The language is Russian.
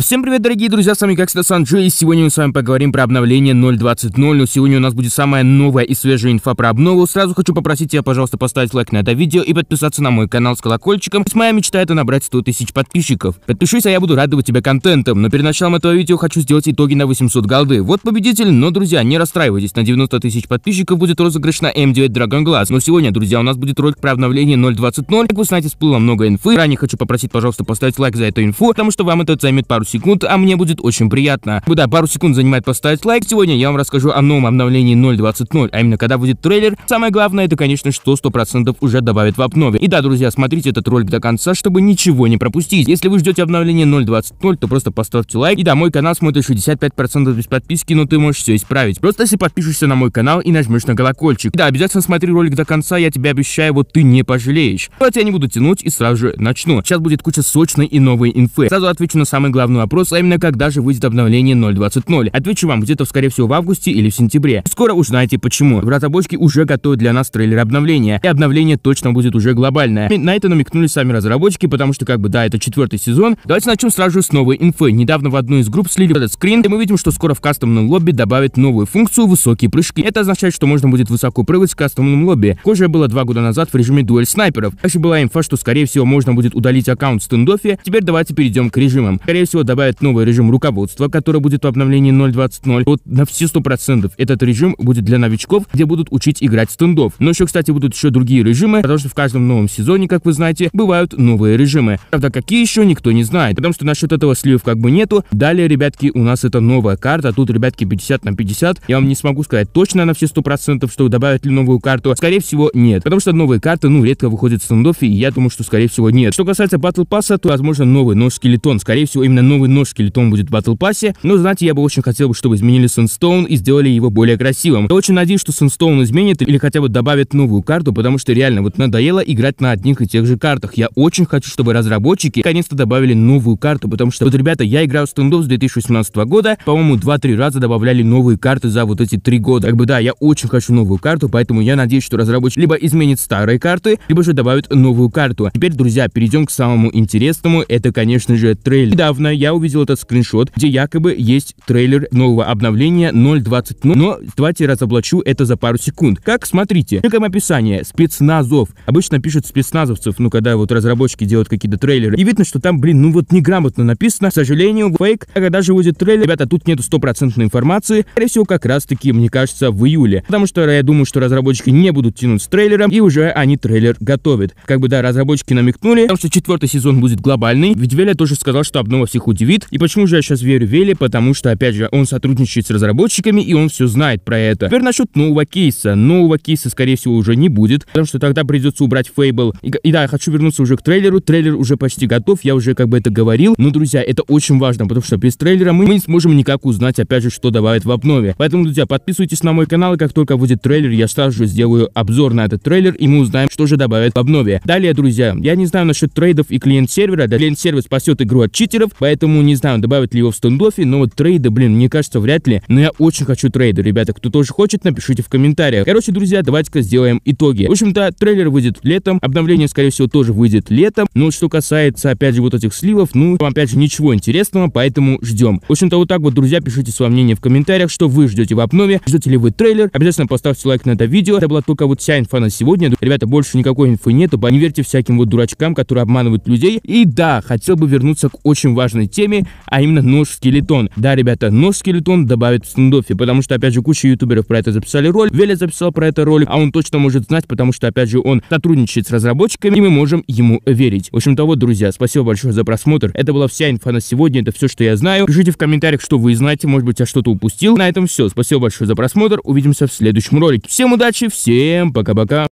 Всем привет, дорогие друзья, с вами как всегда Санджи, и сегодня мы с вами поговорим про обновление 0.20.0, но сегодня у нас будет самая новая и свежая инфа про обнову. Сразу хочу попросить тебя, пожалуйста, поставить лайк на это видео и подписаться на мой канал с колокольчиком, ведь моя мечта это набрать 100 тысяч подписчиков. Подпишись, а я буду радовать тебя контентом, но перед началом этого видео хочу сделать итоги на 800 голды. Вот победитель, но, друзья, не расстраивайтесь, на 90 тысяч подписчиков будет розыгрыш на M9 эм Dragon Glass, но сегодня, друзья, у нас будет ролик про обновление 0.20.0, как вы знаете, всплыло много инфы, ранее хочу попросить, пожалуйста, поставить лайк за эту инфу, потому что вам это займет пару пару секунд, а мне будет очень приятно. Да, пару секунд занимает поставить лайк. Сегодня я вам расскажу о новом обновлении 0.20.0, а именно когда будет трейлер. Самое главное, это, конечно, что 100% уже добавят в обнове. И да, друзья, смотрите этот ролик до конца, чтобы ничего не пропустить. Если вы ждете обновление 0.20.0, то просто поставьте лайк. И да, мой канал смотрит 65% без подписки, но ты можешь все исправить. Просто если подпишешься на мой канал и нажмешь на колокольчик. И да, обязательно смотри ролик до конца, я тебе обещаю, вот ты не пожалеешь. Давайте ну, я не буду тянуть и сразу же начну. Сейчас будет куча сочной и новой инфы. Сразу отвечу на самый главный недавний вопрос, а именно когда же выйдет обновление 0.20.0. Отвечу вам где-то, скорее всего, в августе или в сентябре. Скоро узнаете почему. Вратобочки уже готовят для нас трейлер обновления, и обновление точно будет уже глобальное. На это намекнули сами разработчики, потому что, как бы, да, это четвертый сезон. Давайте начнем сразу же с новой инфы. Недавно в одну из групп слили этот скрин, и мы видим, что скоро в кастомном лобби добавят новую функцию «Высокие прыжки». Это означает, что можно будет высоко прыгать в кастомном лобби. Кожа было два года назад в режиме дуэль снайперов. Также была инфа, что, скорее всего, можно будет удалить аккаунт в стендофе. Теперь давайте перейдем к режимам. Скорее всего, еще добавят новый режим руководства, который будет в обновлении 0.20.0, вот на все сто процентов этот режим будет для новичков, где будут учить играть стендов. Но еще, кстати, будут еще другие режимы, потому что в каждом новом сезоне, как вы знаете, бывают новые режимы. Правда, какие еще, никто не знает, потому что насчет этого слив как бы нету. Далее, ребятки, у нас это новая карта, тут, ребятки, 50 на 50. Я вам не смогу сказать точно на все сто процентов, что добавят ли новую карту. Скорее всего, нет, потому что новые карты, ну, редко выходят в стендов, и я думаю, что, скорее всего, нет. Что касается Battle Pass, то, возможно, новый, но скелетон, скорее всего, именно новый нож скелетон будет в Battle Pass, но, знаете, я бы очень хотел, чтобы изменили Sunstone и сделали его более красивым. Я очень надеюсь, что Sunstone изменит или хотя бы добавит новую карту, потому что реально вот надоело играть на одних и тех же картах. Я очень хочу, чтобы разработчики наконец-то добавили новую карту, потому что вот, ребята, я играю в стендов с 2018 года, по-моему, 2-3 раза добавляли новые карты за вот эти 3 года. Как бы да, я очень хочу новую карту, поэтому я надеюсь, что разработчик либо изменит старые карты, либо же добавит новую карту. Теперь, друзья, перейдем к самому интересному, это, конечно же, трейлер. Недавно я увидел этот скриншот, где якобы есть трейлер нового обновления 0.20. Ну, но давайте разоблачу это за пару секунд. Как, смотрите, как описание, спецназов. Обычно пишут спецназовцев, ну, когда вот разработчики делают какие-то трейлеры. И видно, что там, блин, ну вот неграмотно написано. К сожалению, фейк. А когда же выйдет трейлер, ребята, тут нету стопроцентной информации. Скорее всего, как раз-таки, мне кажется, в июле. Потому что я думаю, что разработчики не будут тянуть с трейлером, и уже они трейлер готовят. Как бы, да, разработчики намекнули, потому что четвертый сезон будет глобальный. Ведь Веля тоже сказал, что обнова всех удивит. И почему же я сейчас верю Вели Потому что, опять же, он сотрудничает с разработчиками, и он все знает про это. Теперь насчет нового кейса. Нового кейса, скорее всего, уже не будет, потому что тогда придется убрать Фейбл. И, и да, я хочу вернуться уже к трейлеру. Трейлер уже почти готов, я уже как бы это говорил. Но, друзья, это очень важно, потому что без трейлера мы, мы не сможем никак узнать, опять же, что добавят в обнове. Поэтому, друзья, подписывайтесь на мой канал, и как только будет трейлер, я сразу же сделаю обзор на этот трейлер, и мы узнаем, что же добавят в обнове. Далее, друзья, я не знаю насчет трейдов и клиент-сервера. Да, клиент-сервер спасет игру от читеров, поэтому Поэтому не знаю, добавят ли его в стендофе, но вот трейда, блин, мне кажется, вряд ли. Но я очень хочу трейда, ребята. Кто тоже хочет, напишите в комментариях. Короче, друзья, давайте-ка сделаем итоги. В общем-то, трейлер выйдет летом, обновление, скорее всего, тоже выйдет летом. Но что касается, опять же, вот этих сливов, ну, опять же, ничего интересного, поэтому ждем. В общем-то, вот так вот, друзья, пишите свое мнение в комментариях, что вы ждете в обнове, ждете ли вы трейлер. Обязательно поставьте лайк на это видео. Это была только вот вся инфа на сегодня. Ребята, больше никакой инфы нету, не верьте всяким вот дурачкам, которые обманывают людей. И да, хотел бы вернуться к очень важной важной теме, а именно нож-скелетон. Да, ребята, нож-скелетон добавит в стендофе, потому что, опять же, куча ютуберов про это записали ролик, Веля записал про это ролик, а он точно может знать, потому что, опять же, он сотрудничает с разработчиками, и мы можем ему верить. В общем-то, вот, друзья, спасибо большое за просмотр. Это была вся инфа на сегодня, это все, что я знаю. Пишите в комментариях, что вы знаете, может быть, я что-то упустил. На этом все. Спасибо большое за просмотр, увидимся в следующем ролике. Всем удачи, всем пока-пока.